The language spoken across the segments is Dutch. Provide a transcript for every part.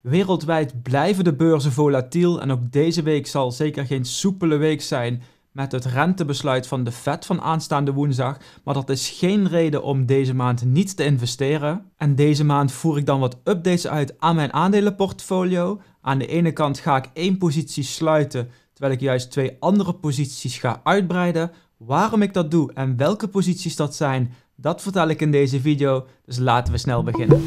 Wereldwijd blijven de beurzen volatiel en ook deze week zal zeker geen soepele week zijn met het rentebesluit van de Fed van aanstaande woensdag, maar dat is geen reden om deze maand niet te investeren. En deze maand voer ik dan wat updates uit aan mijn aandelenportfolio. Aan de ene kant ga ik één positie sluiten, terwijl ik juist twee andere posities ga uitbreiden. Waarom ik dat doe en welke posities dat zijn, dat vertel ik in deze video, dus laten we snel beginnen.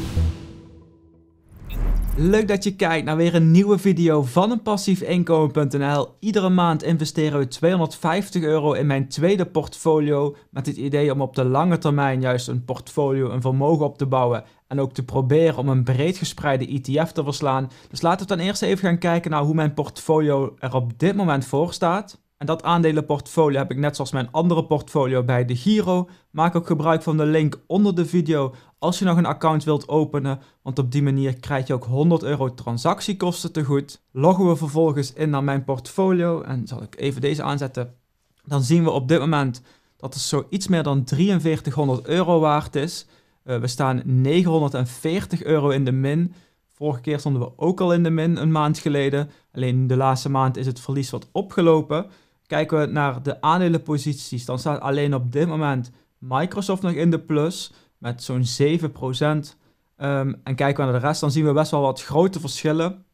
Leuk dat je kijkt naar weer een nieuwe video van een passiefinkomen.nl. Iedere maand investeren we 250 euro in mijn tweede portfolio met het idee om op de lange termijn juist een portfolio, een vermogen op te bouwen en ook te proberen om een breed gespreide ETF te verslaan. Dus laten we dan eerst even gaan kijken naar hoe mijn portfolio er op dit moment voor staat. En dat aandelenportfolio heb ik net zoals mijn andere portfolio bij de Giro. Maak ook gebruik van de link onder de video als je nog een account wilt openen, want op die manier krijg je ook 100 euro transactiekosten te goed. Loggen we vervolgens in naar mijn portfolio en zal ik even deze aanzetten. Dan zien we op dit moment dat het zo iets meer dan 4300 euro waard is. Eh, we staan 940 euro in de min. Vorige keer stonden we ook al in de min een maand geleden. Alleen de laatste maand is het verlies wat opgelopen. Kijken we naar de aandelenposities, dan staat alleen op dit moment Microsoft nog in de plus met zo'n 7%. Um, ehm, en kijken we naar de rest, dan zien we best wel wat grote verschillen.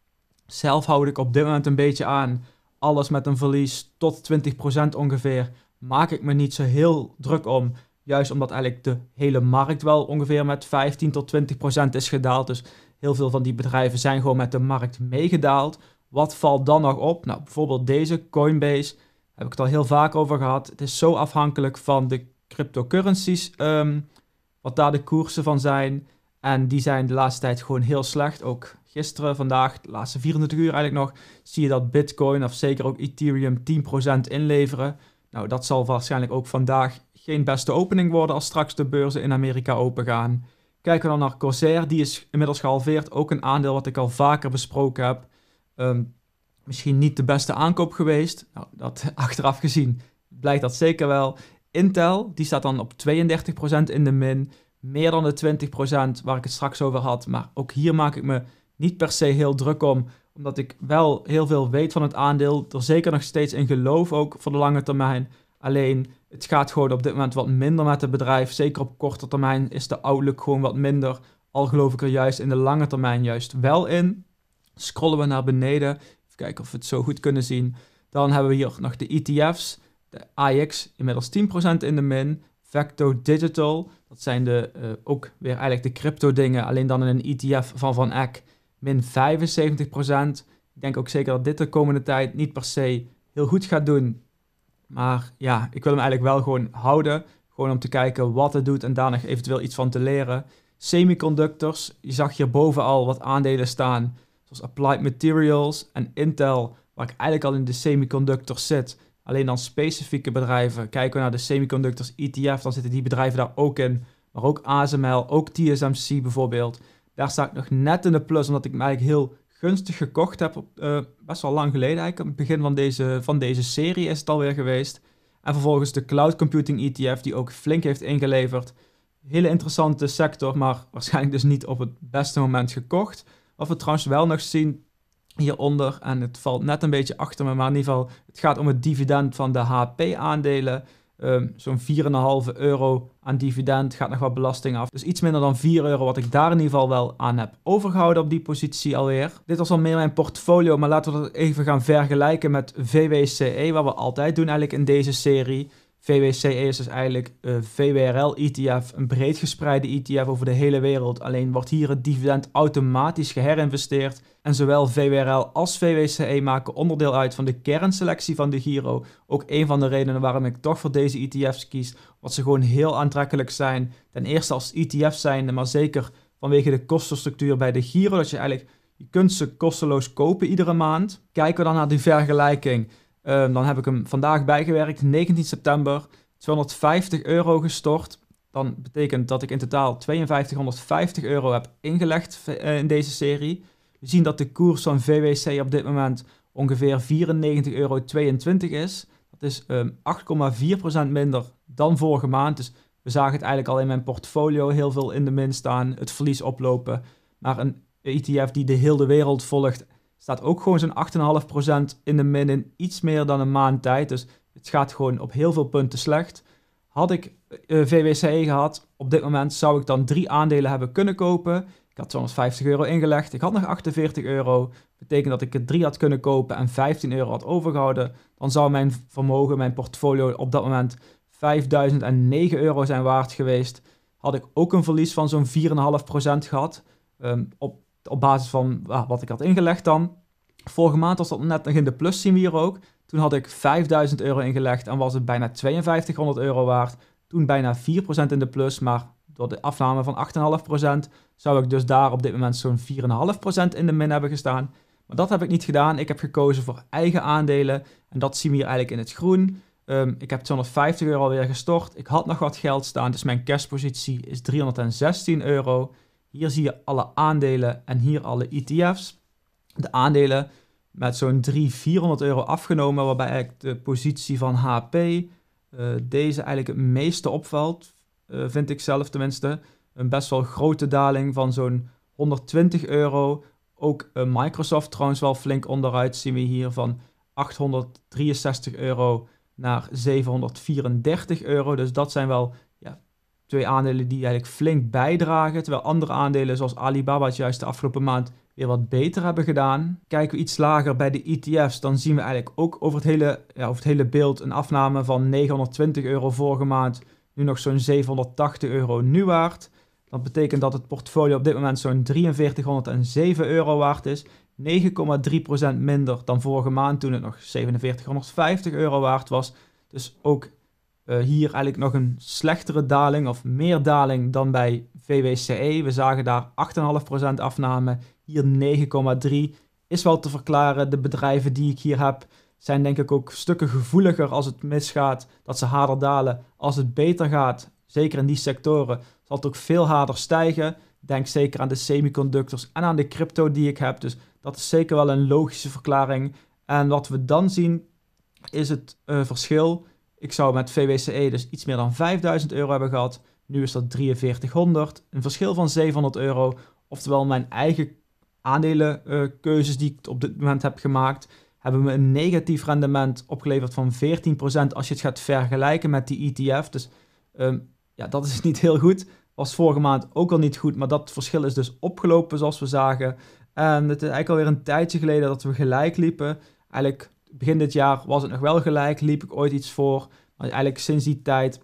Zelf houd ik op dit moment een beetje aan alles met een verlies tot 20% ongeveer. Maak ik me niet zo heel druk om. Juist omdat eigenlijk de hele markt wel ongeveer met 15 tot 20% is gedaald. Dus heel veel van die bedrijven zijn gewoon met de markt meegedaald. Wat valt dan nog op? Nou, bijvoorbeeld deze Coinbase. heb ik het al heel vaak over gehad. Het is zo afhankelijk van de cryptocurrencies ehm, wat daar de koersen van zijn. En die zijn de laatste tijd gewoon heel slecht. Ook gisteren, vandaag, de laatste 24 uur eigenlijk nog, zie je dat Bitcoin of zeker ook Ethereum 10% inleveren. Nou, dat zal waarschijnlijk ook vandaag geen beste opening worden als straks de beurzen in Amerika opengaan. Kijken we dan naar Corsair, die is inmiddels gehalveerd. Ook een aandeel wat ik al vaker besproken heb. Ehm, misschien niet de beste aankoop geweest. Nou, dat achteraf gezien blijkt dat zeker wel. Intel, die staat dan op 32% in de min. Meer dan de 20% waar ik het straks over had. Maar ook hier maak ik me niet per se heel druk om. Omdat ik wel heel veel weet van het aandeel. Er zeker nog steeds in geloof ook voor de lange termijn. Alleen het gaat gewoon op dit moment wat minder met het bedrijf. Zeker op korte termijn is de outlook gewoon wat minder. Al geloof ik er juist in de lange termijn juist wel in. Scrollen we naar beneden. Even kijken of we het zo goed kunnen zien. Dan hebben we hier nog de ETF's. De AX inmiddels 10% in de min. Vecto Digital, dat zijn de, eh, ook weer eigenlijk de crypto dingen, alleen dan in een ETF van Van Eck, min 75%. Ik denk ook zeker dat dit de komende tijd niet per se heel goed gaat doen. Maar ja, ik wil hem eigenlijk wel gewoon houden. Gewoon om te kijken wat het doet en nog eventueel iets van te leren. Semiconductors, je zag hierboven al wat aandelen staan, zoals Applied Materials en Intel, waar ik eigenlijk al in de semiconductors zit. Alleen dan specifieke bedrijven. Kijken we naar de semiconductors, ETF, dan zitten die bedrijven daar ook in. Maar ook ASML, ook TSMC bijvoorbeeld. Daar sta ik nog net in de plus, omdat ik me eigenlijk heel gunstig gekocht heb. Eh, best wel lang geleden eigenlijk. Aan het begin van deze, van deze serie is het alweer geweest. En vervolgens de cloud computing ETF, die ook flink heeft ingeleverd. Hele interessante sector, maar waarschijnlijk dus niet op het beste moment gekocht. Wat we trouwens wel nog zien hieronder. En het valt net een beetje achter me, maar in ieder geval, het gaat om het dividend van de HP-aandelen. Um, ehm, Zo'n 4,5 euro aan dividend gaat nog wat belasting af. Dus iets minder dan 4 euro, wat ik daar in ieder geval wel aan heb overgehouden op die positie alweer. Dit was al meer mijn portfolio, maar laten we dat even gaan vergelijken met VWCE, wat we altijd doen eigenlijk in deze serie. VWCE is dus eigenlijk uh, eh, VWRL-ETF, een breed gespreide ETF over de hele wereld. Alleen wordt hier het dividend automatisch geherinvesteerd. En zowel VWRL als VWCE maken onderdeel uit van de kernselectie van de Giro. Ook een van de redenen waarom ik toch voor deze ETF's kies, wat ze gewoon heel aantrekkelijk zijn. Ten eerste als ETF zijn, maar zeker vanwege de kostenstructuur bij de Giro, dat je eigenlijk je kunt ze kosteloos kopen iedere maand. Kijken we dan naar die vergelijking. Ehm, dan heb ik hem vandaag bijgewerkt, 19 september, 250 euro gestort. Dan betekent dat ik in totaal 5250 euro heb ingelegd eh, in deze serie. We zien dat de koers van VWC op dit moment ongeveer 94,22 euro is. Dat is um, ehm, 8,4% minder dan vorige maand. Dus we zagen het eigenlijk al in mijn portfolio heel veel in de min staan, het verlies oplopen. Maar een ETF die de hele wereld volgt staat ook gewoon zo'n 8,5% in de min in iets meer dan een maand tijd. Dus het gaat gewoon op heel veel punten slecht. Had ik eh, VWC VWCE gehad, op dit moment zou ik dan drie aandelen hebben kunnen kopen. Ik had 50 euro ingelegd, ik had nog 48 euro. Betekent dat ik er drie had kunnen kopen en 15 euro had overgehouden. Dan zou mijn vermogen, mijn portfolio op dat moment 5009 euro zijn waard geweest. Had ik ook een verlies van zo'n 4,5% gehad. Ehm, op op basis van ah, wat ik had ingelegd dan. Vorige maand was dat net nog in de plus, zien we hier ook. Toen had ik 5000 euro ingelegd en was het bijna 5200 euro waard. Toen bijna 4% in de plus, maar door de afname van 8,5% zou ik dus daar op dit moment zo'n 4,5% in de min hebben gestaan. Maar dat heb ik niet gedaan. Ik heb gekozen voor eigen aandelen en dat zien we hier eigenlijk in het groen. Ehm, ik heb 250 euro alweer gestort. Ik had nog wat geld staan, dus mijn cashpositie is 316 euro. Hier zie je alle aandelen en hier alle ETF's. De aandelen met zo'n 300, 400 euro afgenomen, waarbij eigenlijk de positie van HP, eh, deze eigenlijk het meeste opvalt, eh, vind ik zelf tenminste. Een best wel grote daling van zo'n 120 euro. Ook eh, Microsoft trouwens wel flink onderuit, zien we hier van 863 euro naar 734 euro. Dus dat zijn wel Twee aandelen die eigenlijk flink bijdragen, terwijl andere aandelen zoals Alibaba het juist de afgelopen maand weer wat beter hebben gedaan. Kijken we iets lager bij de ETF's, dan zien we eigenlijk ook over het hele, ja, over het hele beeld een afname van 920 euro vorige maand, nu nog zo'n 780 euro nu waard. Dat betekent dat het portfolio op dit moment zo'n 4307 euro waard is. 9,3% minder dan vorige maand toen het nog 4750 euro waard was. Dus ook eh, hier eigenlijk nog een slechtere daling of meer daling dan bij VWCE. We zagen daar 8,5% afname, hier 9,3%. Is wel te verklaren, de bedrijven die ik hier heb zijn denk ik ook stukken gevoeliger als het misgaat, dat ze harder dalen. Als het beter gaat, zeker in die sectoren, zal het ook veel harder stijgen. Denk zeker aan de semiconductors en aan de crypto die ik heb. Dus dat is zeker wel een logische verklaring. En wat we dan zien is het eh, verschil ik zou met VWCE dus iets meer dan 5000 euro hebben gehad. Nu is dat 4300, een verschil van 700 euro. Oftewel mijn eigen aandelenkeuzes eh, die ik op dit moment heb gemaakt, hebben me een negatief rendement opgeleverd van 14% als je het gaat vergelijken met die ETF. Dus ehm, ja, dat is niet heel goed. Was vorige maand ook al niet goed, maar dat verschil is dus opgelopen zoals we zagen. En het is eigenlijk alweer een tijdje geleden dat we gelijk liepen. Eigenlijk begin dit jaar was het nog wel gelijk, liep ik ooit iets voor. Maar eigenlijk sinds die tijd,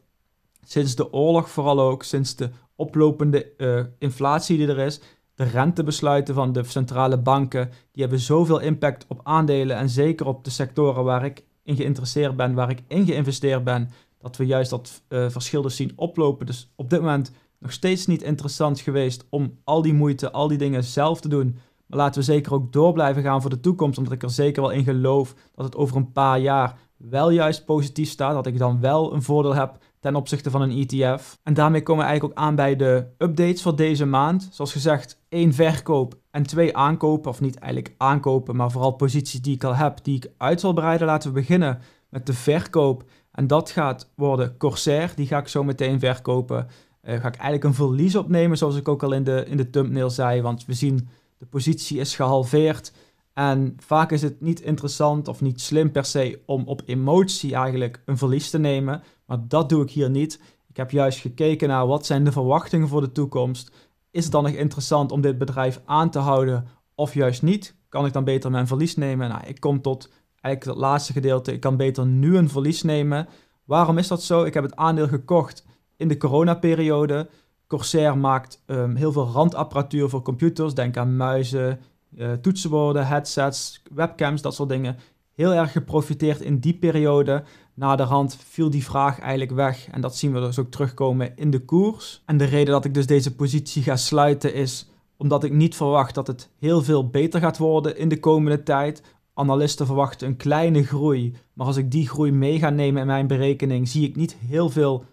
sinds de oorlog vooral ook, sinds de oplopende eh, inflatie die er is, de rentebesluiten van de centrale banken, die hebben zoveel impact op aandelen en zeker op de sectoren waar ik in geïnteresseerd ben, waar ik in geïnvesteerd ben, dat we juist dat uh, verschil dus zien oplopen. Dus op dit moment nog steeds niet interessant geweest om al die moeite, al die dingen zelf te doen. Maar laten we zeker ook door blijven gaan voor de toekomst, omdat ik er zeker wel in geloof dat het over een paar jaar wel juist positief staat, dat ik dan wel een voordeel heb ten opzichte van een ETF. En daarmee komen we eigenlijk ook aan bij de updates voor deze maand. Zoals gezegd, één verkoop en twee aankopen, of niet eigenlijk aankopen, maar vooral posities die ik al heb, die ik uit zal breiden. Laten we beginnen met de verkoop. En dat gaat worden Corsair, die ga ik zo meteen verkopen. Eh, ga ik eigenlijk een verlies opnemen, zoals ik ook al in de, in de thumbnail zei, want we zien de positie is gehalveerd. En vaak is het niet interessant of niet slim per se om op emotie eigenlijk een verlies te nemen. Maar dat doe ik hier niet. Ik heb juist gekeken naar wat zijn de verwachtingen voor de toekomst. Is het dan nog interessant om dit bedrijf aan te houden of juist niet? Kan ik dan beter mijn verlies nemen? Nou, ik kom tot eigenlijk het laatste gedeelte. Ik kan beter nu een verlies nemen. Waarom is dat zo? Ik heb het aandeel gekocht in de coronaperiode. Corsair maakt ehm, heel veel randapparatuur voor computers. Denk aan muizen, eh, toetsenborden, headsets, webcams, dat soort dingen. Heel erg geprofiteerd in die periode. Na de rand viel die vraag eigenlijk weg. En dat zien we dus ook terugkomen in de koers. En de reden dat ik dus deze positie ga sluiten is omdat ik niet verwacht dat het heel veel beter gaat worden in de komende tijd. Analisten verwachten een kleine groei. Maar als ik die groei mee ga nemen in mijn berekening, zie ik niet heel veel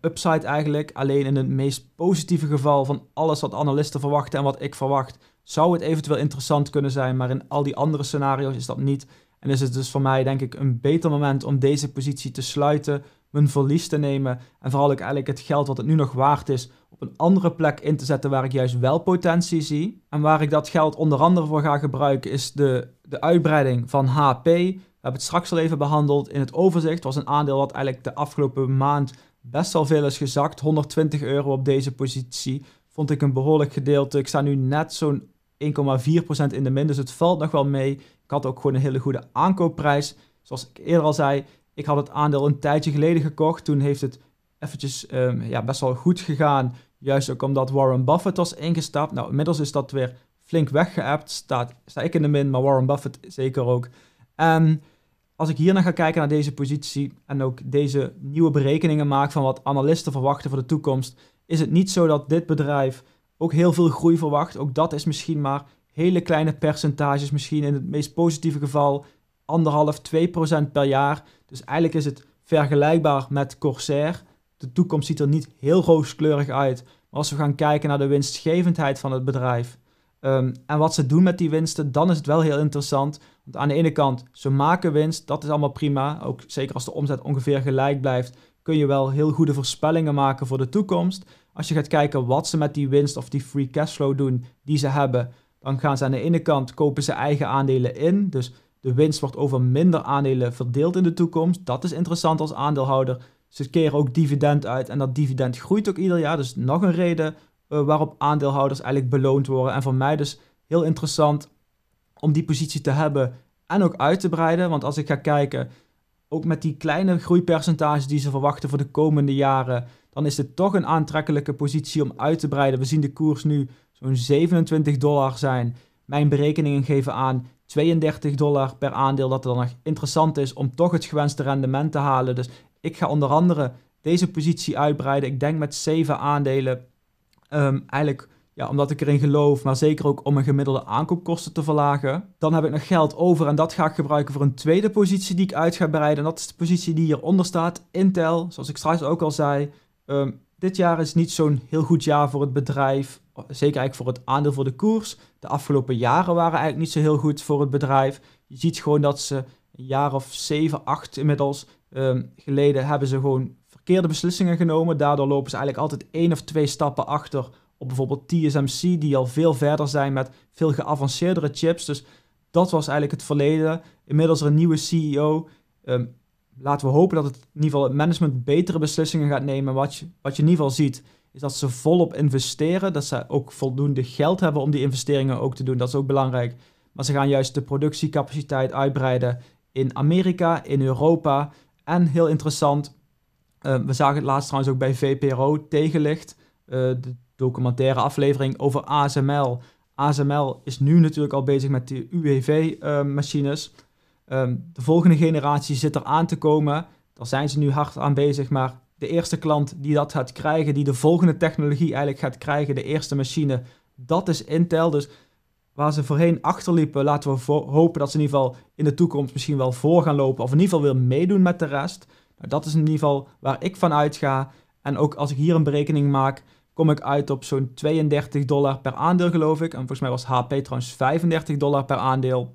upside eigenlijk. Alleen in het meest positieve geval van alles wat analisten verwachten en wat ik verwacht, zou het eventueel interessant kunnen zijn. Maar in al die andere scenario's is dat niet. En is het dus voor mij denk ik een beter moment om deze positie te sluiten, mijn verlies te nemen en vooral ook eigenlijk het geld wat het nu nog waard is op een andere plek in te zetten waar ik juist wel potentie zie. En waar ik dat geld onder andere voor ga gebruiken is de, de uitbreiding van HP. We hebben het straks al even behandeld in het overzicht. Het was een aandeel wat eigenlijk de afgelopen maand best wel veel is gezakt. 120 euro op deze positie vond ik een behoorlijk gedeelte. Ik sta nu net zo'n 1,4% in de min, dus het valt nog wel mee. Ik had ook gewoon een hele goede aankoopprijs. Zoals ik eerder al zei, ik had het aandeel een tijdje geleden gekocht. Toen heeft het eventjes ehm, ja, best wel goed gegaan. Juist ook omdat Warren Buffett was ingestapt. Nou, inmiddels is dat weer flink weggeëpt. Staat, sta ik in de min, maar Warren Buffett zeker ook. En ehm, als ik hierna ga kijken naar deze positie en ook deze nieuwe berekeningen maak van wat analisten verwachten voor de toekomst, is het niet zo dat dit bedrijf ook heel veel groei verwacht. Ook dat is misschien maar hele kleine percentages, misschien in het meest positieve geval anderhalf, 2 procent per jaar. Dus eigenlijk is het vergelijkbaar met Corsair. De toekomst ziet er niet heel rooskleurig uit. Maar als we gaan kijken naar de winstgevendheid van het bedrijf, Ehm, en wat ze doen met die winsten, dan is het wel heel interessant. Want aan de ene kant, ze maken winst, dat is allemaal prima. Ook zeker als de omzet ongeveer gelijk blijft, kun je wel heel goede voorspellingen maken voor de toekomst. Als je gaat kijken wat ze met die winst of die free cashflow doen die ze hebben, dan gaan ze aan de ene kant kopen ze eigen aandelen in. Dus de winst wordt over minder aandelen verdeeld in de toekomst. Dat is interessant als aandeelhouder. Ze keren ook dividend uit en dat dividend groeit ook ieder jaar. Dus nog een reden eh, waarop aandeelhouders eigenlijk beloond worden. En voor mij dus heel interessant om die positie te hebben en ook uit te breiden. Want als ik ga kijken, ook met die kleine groeipercentages die ze verwachten voor de komende jaren, dan is dit toch een aantrekkelijke positie om uit te breiden. We zien de koers nu zo'n 27 dollar zijn. Mijn berekeningen geven aan 32 dollar per aandeel dat het dan nog interessant is om toch het gewenste rendement te halen. Dus ik ga onder andere deze positie uitbreiden. Ik denk met 7 aandelen Ehm, eigenlijk ja, omdat ik erin geloof, maar zeker ook om mijn gemiddelde aankoopkosten te verlagen. Dan heb ik nog geld over en dat ga ik gebruiken voor een tweede positie die ik uit ga breiden. En dat is de positie die hieronder staat, Intel. Zoals ik straks ook al zei, ehm, dit jaar is niet zo'n heel goed jaar voor het bedrijf. Zeker eigenlijk voor het aandeel voor de koers. De afgelopen jaren waren eigenlijk niet zo heel goed voor het bedrijf. Je ziet gewoon dat ze een jaar of 7, 8 inmiddels ehm, geleden hebben ze gewoon verkeerde beslissingen genomen. Daardoor lopen ze eigenlijk altijd één of twee stappen achter op bijvoorbeeld TSMC, die al veel verder zijn met veel geavanceerdere chips. Dus dat was eigenlijk het verleden. Inmiddels er een nieuwe CEO. Ehm, laten we hopen dat het, in ieder geval het management betere beslissingen gaat nemen. Wat je, wat je in ieder geval ziet, is dat ze volop investeren. Dat ze ook voldoende geld hebben om die investeringen ook te doen. Dat is ook belangrijk. Maar ze gaan juist de productiecapaciteit uitbreiden in Amerika, in Europa. En heel interessant, eh, we zagen het laatst trouwens ook bij VPRO tegenlicht. Eh, de documentaire aflevering over ASML. ASML is nu natuurlijk al bezig met de UWV-machines. E eh, ehm, de volgende generatie zit er aan te komen. Daar zijn ze nu hard aan bezig. Maar de eerste klant die dat gaat krijgen, die de volgende technologie eigenlijk gaat krijgen, de eerste machine, dat is Intel. Dus waar ze voorheen achterliepen, laten we hopen dat ze in ieder geval in de toekomst misschien wel voor gaan lopen. Of in ieder geval weer meedoen met de rest dat is in ieder geval waar ik van uitga. En ook als ik hier een berekening maak, kom ik uit op zo'n 32 dollar per aandeel, geloof ik. En volgens mij was HP trouwens 35 dollar per aandeel.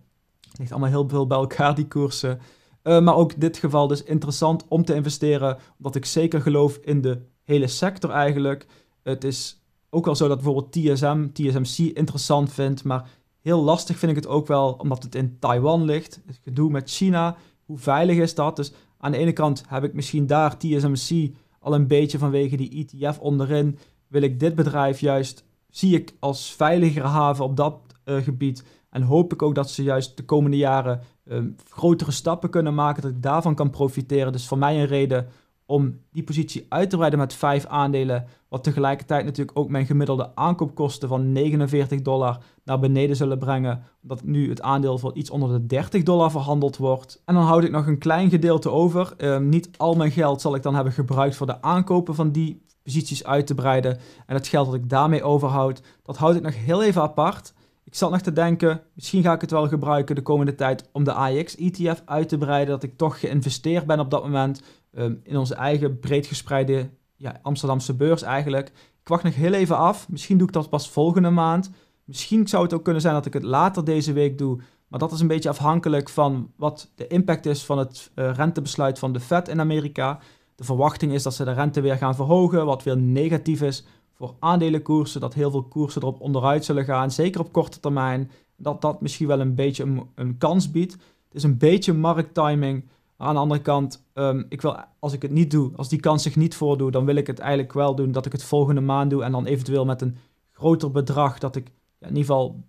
Ligt allemaal heel veel bij elkaar, die koersen. Uh, maar ook dit geval dus interessant om te investeren, omdat ik zeker geloof in de hele sector eigenlijk. Het is ook wel zo dat bijvoorbeeld TSM, TSMC interessant vindt, maar heel lastig vind ik het ook wel, omdat het in Taiwan ligt. Het gedoe met China, hoe veilig is dat? Dus aan de ene kant heb ik misschien daar TSMC al een beetje vanwege die ETF onderin. Wil ik dit bedrijf juist, zie ik als veiligere haven op dat eh, gebied. En hoop ik ook dat ze juist de komende jaren ehm, grotere stappen kunnen maken, dat ik daarvan kan profiteren. Dus voor mij een reden om die positie uit te breiden met 5 aandelen. Wat tegelijkertijd natuurlijk ook mijn gemiddelde aankoopkosten van 49 dollar naar beneden zullen brengen. Omdat nu het aandeel voor iets onder de 30 dollar verhandeld wordt. En dan houd ik nog een klein gedeelte over. Ehm, niet al mijn geld zal ik dan hebben gebruikt voor de aankopen van die posities uit te breiden. En het geld dat ik daarmee overhoud, dat houd ik nog heel even apart. Ik zat nog te denken, misschien ga ik het wel gebruiken de komende tijd om de AX etf uit te breiden. Dat ik toch geïnvesteerd ben op dat moment. Ehm, in onze eigen breed gespreide ja, Amsterdamse beurs eigenlijk. Ik wacht nog heel even af. Misschien doe ik dat pas volgende maand. Misschien zou het ook kunnen zijn dat ik het later deze week doe. Maar dat is een beetje afhankelijk van wat de impact is van het eh, rentebesluit van de Fed in Amerika. De verwachting is dat ze de rente weer gaan verhogen, wat weer negatief is voor aandelenkoersen. Dat heel veel koersen erop onderuit zullen gaan, zeker op korte termijn. Dat dat misschien wel een beetje een, een kans biedt. Het is een beetje markttiming. Aan de andere kant, ehm, ik wil, als ik het niet doe, als die kans zich niet voordoet, dan wil ik het eigenlijk wel doen dat ik het volgende maand doe. En dan eventueel met een groter bedrag dat ik ja, in ieder geval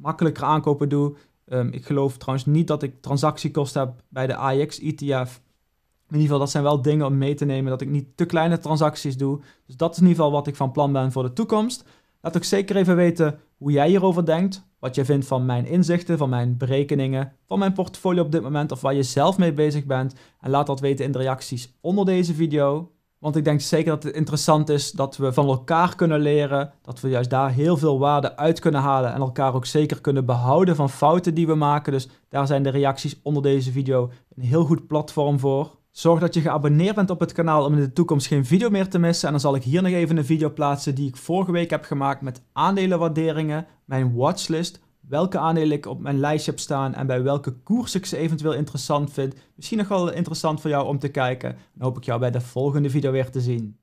makkelijker aankopen doe. Ehm, ik geloof trouwens niet dat ik transactiekosten heb bij de AX-ETF. In ieder geval, dat zijn wel dingen om mee te nemen, dat ik niet te kleine transacties doe. Dus dat is in ieder geval wat ik van plan ben voor de toekomst. Laat ook zeker even weten hoe jij hierover denkt, wat je vindt van mijn inzichten, van mijn berekeningen, van mijn portfolio op dit moment of waar je zelf mee bezig bent. En laat dat weten in de reacties onder deze video. Want ik denk zeker dat het interessant is dat we van elkaar kunnen leren, dat we juist daar heel veel waarde uit kunnen halen en elkaar ook zeker kunnen behouden van fouten die we maken. Dus daar zijn de reacties onder deze video een heel goed platform voor. Zorg dat je geabonneerd bent op het kanaal om in de toekomst geen video meer te missen. En dan zal ik hier nog even een video plaatsen die ik vorige week heb gemaakt met aandelenwaarderingen, mijn watchlist, welke aandelen ik op mijn lijstje heb staan en bij welke koers ik ze eventueel interessant vind. Misschien nog wel interessant voor jou om te kijken. Dan hoop ik jou bij de volgende video weer te zien.